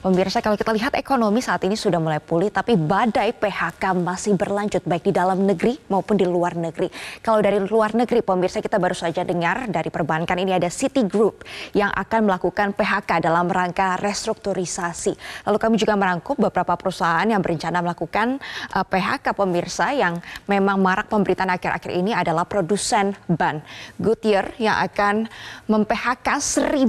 Pemirsa kalau kita lihat ekonomi saat ini sudah mulai pulih tapi badai PHK masih berlanjut baik di dalam negeri maupun di luar negeri. Kalau dari luar negeri pemirsa kita baru saja dengar dari perbankan ini ada Citigroup yang akan melakukan PHK dalam rangka restrukturisasi. Lalu kami juga merangkum beberapa perusahaan yang berencana melakukan uh, eh, PHK pemirsa yang memang marak pemberitaan akhir-akhir ini adalah produsen ban Goodyear yang akan mem-PHK 1.200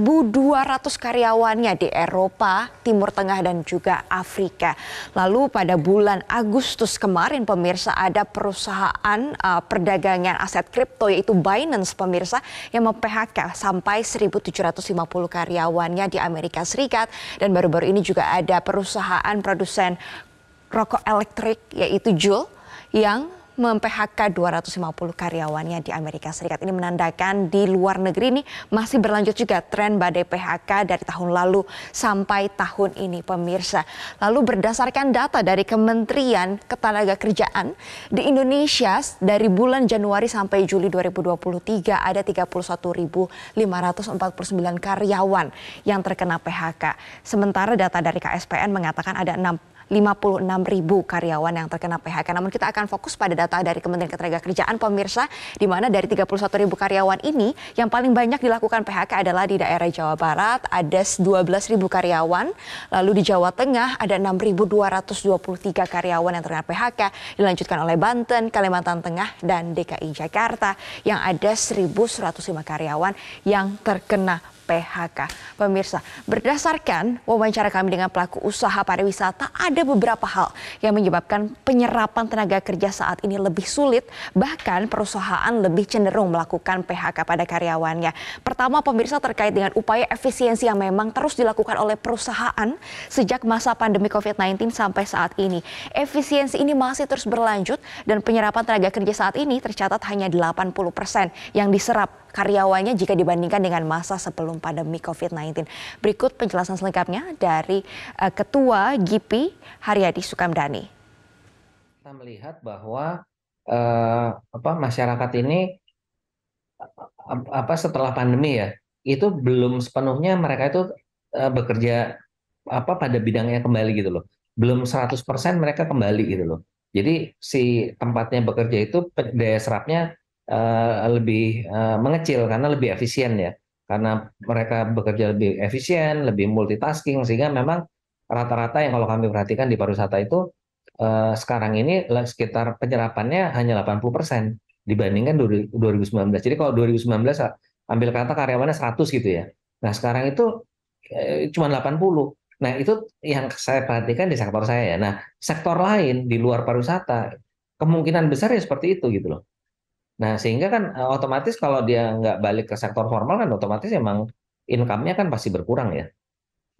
karyawannya di Eropa Timur Timur Tengah dan juga Afrika. Lalu pada bulan Agustus kemarin pemirsa ada perusahaan uh, perdagangan aset kripto yaitu Binance pemirsa yang memphk sampai 1750 karyawannya di Amerika Serikat dan baru-baru ini juga ada perusahaan produsen rokok elektrik yaitu Juul yang mem-PHK 250 karyawannya di Amerika Serikat. Ini menandakan di luar negeri ini masih berlanjut juga tren badai PHK dari tahun lalu sampai tahun ini pemirsa. Lalu berdasarkan data dari Kementerian Ketenagakerjaan di Indonesia dari bulan Januari sampai Juli 2023 ada 31.549 karyawan yang terkena PHK. Sementara data dari KSPN mengatakan ada 6 56 ribu karyawan yang terkena PHK. Namun kita akan fokus pada data dari Kementerian Ketenagakerjaan pemirsa di mana dari 31 ribu karyawan ini yang paling banyak dilakukan PHK adalah di daerah Jawa Barat ada 12 ribu karyawan, lalu di Jawa Tengah ada 6.223 karyawan yang terkena PHK, dilanjutkan oleh Banten, Kalimantan Tengah dan DKI Jakarta yang ada 1.105 karyawan yang terkena PHK. Pemirsa, berdasarkan wawancara kami dengan pelaku usaha pariwisata, ada beberapa hal yang menyebabkan penyerapan tenaga kerja saat ini lebih sulit, bahkan perusahaan lebih cenderung melakukan PHK pada karyawannya. Pertama, pemirsa terkait dengan upaya efisiensi yang memang terus dilakukan oleh perusahaan sejak masa pandemi COVID-19 sampai saat ini. Efisiensi ini masih terus berlanjut dan penyerapan tenaga kerja saat ini tercatat hanya 80 persen yang diserap karyawannya jika dibandingkan dengan masa sebelum pandemi COVID-19. Berikut penjelasan selengkapnya dari eh, Ketua GIPI Haryadi Sukamdani. Kita melihat bahwa uh, apa masyarakat ini apa setelah pandemi ya itu belum sepenuhnya mereka itu uh, bekerja apa pada bidangnya kembali gitu loh. Belum 100% mereka kembali gitu loh. Jadi si tempatnya bekerja itu daya serapnya Eh, lebih uh, mengecil karena lebih efisien ya karena mereka bekerja lebih efisien lebih multitasking sehingga memang rata-rata yang kalau kami perhatikan di pariwisata itu uh, sekarang ini sekitar penyerapannya hanya 80% dibandingkan 2019. Jadi kalau 2019 ambil kata karyawannya 100 gitu ya. Nah, sekarang itu eh, cuma 80. Nah, itu yang saya perhatikan di sektor saya ya. Nah, sektor lain di luar pariwisata kemungkinan besar ya seperti itu gitu loh. Nah, sehingga kan eh, otomatis kalau dia nggak balik ke sektor formal kan otomatis emang income-nya kan pasti berkurang ya.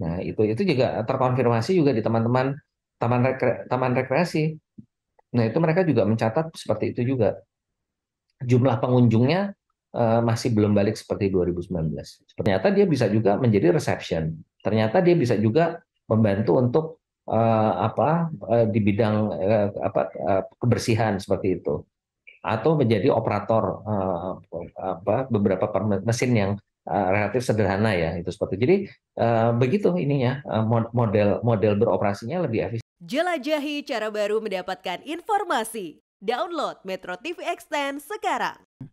Nah, itu itu juga terkonfirmasi juga di teman-teman taman rekre, taman rekreasi. Nah, itu mereka juga mencatat seperti itu juga. Jumlah pengunjungnya uh, masih belum balik seperti 2019. Ternyata dia bisa juga menjadi reception. Ternyata dia bisa juga membantu untuk uh, apa uh, di bidang uh, apa uh, kebersihan seperti itu atau menjadi operator uh, apa, beberapa mesin yang uh, relatif sederhana ya itu seperti jadi uh, begitu ininya uh, model model beroperasinya lebih efisien. Jelajahi cara baru mendapatkan informasi. Download Metro TV Extend sekarang.